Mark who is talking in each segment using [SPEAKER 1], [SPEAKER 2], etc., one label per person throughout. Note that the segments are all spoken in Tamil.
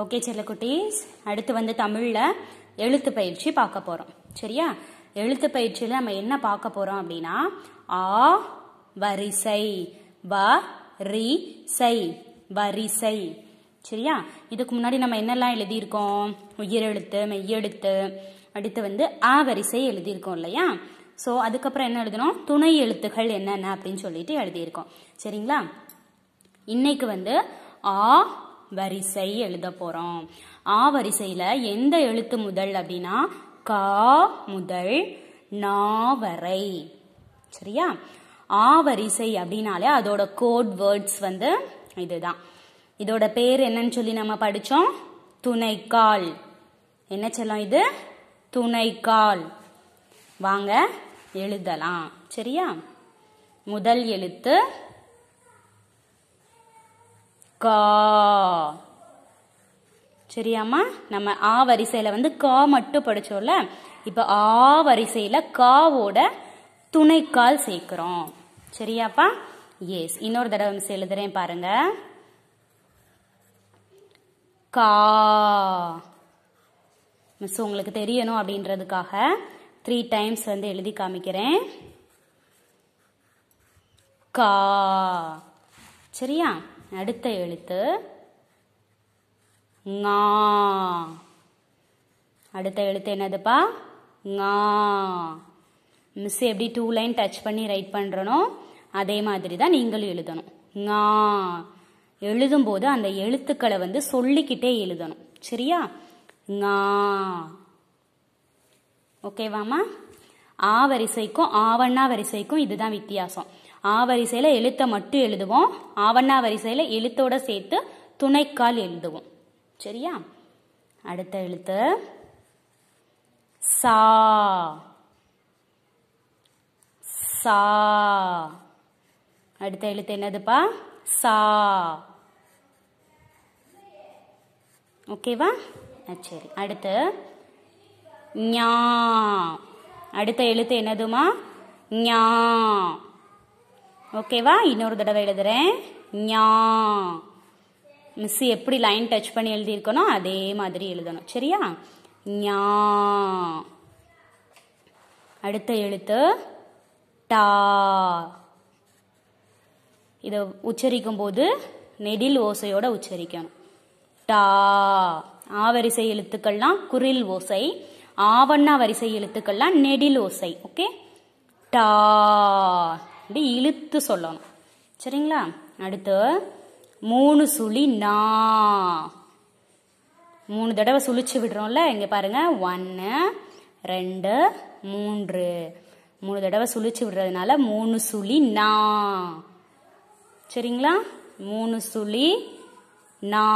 [SPEAKER 1] ஓகே செல்லக்குட்டீஸ் அடுத்து வந்து தமிழில் எழுத்து பயிற்சி பார்க்க போகிறோம் சரியா எழுத்து பயிற்சியில் நம்ம என்ன பார்க்க போகிறோம் அப்படின்னா ஆ வரிசை வ ரி சை வரிசை சரியா இதுக்கு முன்னாடி நம்ம என்னெல்லாம் எழுதியிருக்கோம் உயிரெழுத்து மெய்யெழுத்து அடுத்து வந்து ஆ வரிசை எழுதியிருக்கோம் இல்லையா ஸோ அதுக்கப்புறம் என்ன எழுதணும் துணை எழுத்துகள் என்னென்ன அப்படின்னு சொல்லிட்டு எழுதியிருக்கோம் சரிங்களா இன்னைக்கு வந்து ஆ வரிசை எழுத போகிறோம் ஆ வரிசையில் எந்த எழுத்து முதல் அப்படின்னா கா முதல் நாவரை சரியா ஆ வரிசை அப்படின்னாலே அதோட கோட் வேர்ட்ஸ் வந்து இதுதான் இதோட பேர் என்னன்னு சொல்லி நம்ம படித்தோம் துணைக்கால் என்ன சொல்லும் இது துணைக்கால் வாங்க எழுதலாம் சரியா முதல் எழுத்து கா சரியாம்மா நம்ம ஆ வரிசையில் வந்து கா மட்டும் படிச்சோம்ல இப்போ ஆ வரிசையில் காவோட துணைக்கால் சேர்க்குறோம் சரியாப்பா எஸ் இன்னொரு தடவை மிஸ் எழுதுறேன் பாருங்க கா மிஸ் உங்களுக்கு தெரியணும் அப்படின்றதுக்காக த்ரீ டைம்ஸ் வந்து எழுதி காமிக்கிறேன் கா சரியா அடுத்த எழுத்து ஙா அடுத்த எழுத்து என்னதுப்பா ஞா மிஸ் எப்படி டூ லைன் டச் பண்ணி ரைட் பண்ணுறனோ அதே மாதிரி தான் நீங்களும் எழுதணும் எழுதும் எழுதும்போது அந்த எழுத்துக்களை வந்து சொல்லிக்கிட்டே எழுதணும் சரியா ஞா ஓகேவாமா ஆ வரிசைக்கும் ஆவண்ணா வரிசைக்கும் இதுதான் வித்தியாசம் ஆ வரிசையில் எழுத்தை மட்டும் எழுதுவோம் ஆவண்ணா வரிசையில் எழுத்தோட சேர்த்து துணைக்கால் எழுதுவோம் சரியா அடுத்த எழுத்து சா சா அடுத்த எழுத்து என்னதுப்பா சா ஓகேவா சரி அடுத்து ஞா அடுத்த எழுத்து என்னதுமா ஞா ஓகேவா இன்னொரு தடவை எழுதுறேன் ஞா மிஸ் எப்படி லைன் டச் பண்ணி எழுதியிருக்கணும் அதே மாதிரி எழுதணும் சரியா ஞா அடுத்த எழுத்து டா இதை உச்சரிக்கும் போது நெடில் ஓசையோட உச்சரிக்கணும் டா ஆவரிசை எழுத்துக்கள்லாம் குரில் ஓசை ஆவண்ணா வரிசை எழுத்துக்கள்லாம் நெடில் ஓசை ஓகே டா அப்படி இழுத்து சொல்லணும் சரிங்களா அடுத்து மூணு சுழி நா மூணு தடவை சுழிச்சு விடுறோம்ல இங்கே பாருங்க ஒன்று ரெண்டு மூன்று மூணு தடவை சுழிச்சு விடுறதுனால மூணு சுழி நா சரிங்களா மூணு சுழி நா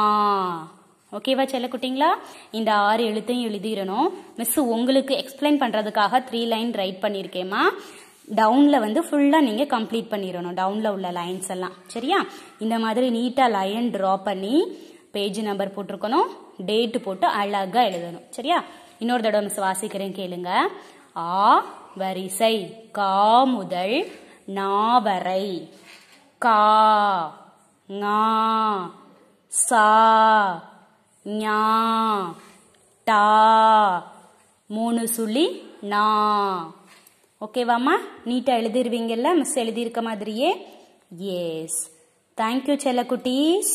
[SPEAKER 1] ஓகேவா செல்லக்குட்டிங்களா இந்த ஆறு எழுத்தையும் எழுதிடணும் மிஸ் உங்களுக்கு எக்ஸ்பிளைன் பண்ணுறதுக்காக த்ரீ லைன் ரைட் பண்ணியிருக்கேம்மா டவுனில் வந்து ஃபுல்லாக நீங்கள் கம்ப்ளீட் பண்ணிடணும் டவுனில் உள்ள லைன்ஸ் எல்லாம் சரியா இந்த மாதிரி நீட்டாக லைன் ட்ரா பண்ணி பேஜ் நம்பர் போட்டிருக்கணும் டேட்டு போட்டு அழகாக எழுதணும் சரியா இன்னொரு தடவை மிஸ் வாசிக்கிறேன் கேளுங்க ஆ வரிசை கா முதல் நாவரை கா ஞா சா ஞா டா மூணு சுழி நா ஓகேவாம்மா நீட்டாக எழுதிருவீங்கல்ல மிஸ் எழுதியிருக்க மாதிரியே எஸ் தேங்க்யூ குட்டீஸ்